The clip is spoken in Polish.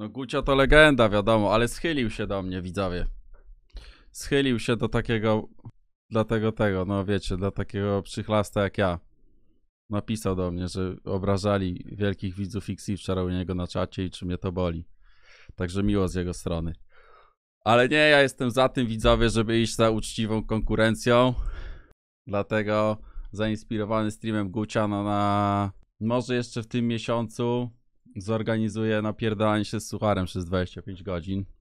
No Gucia to legenda, wiadomo, ale schylił się do mnie, widzowie. Schylił się do takiego, dlatego tego, no wiecie, dla takiego przychlasta jak ja. Napisał do mnie, że obrażali wielkich widzów fikcji wczoraj u niego na czacie i czy mnie to boli. Także miło z jego strony. Ale nie, ja jestem za tym, widzowie, żeby iść za uczciwą konkurencją. Dlatego zainspirowany streamem Gucia, no na... Może jeszcze w tym miesiącu zorganizuję napierdalanie się z sucharem przez 25 godzin.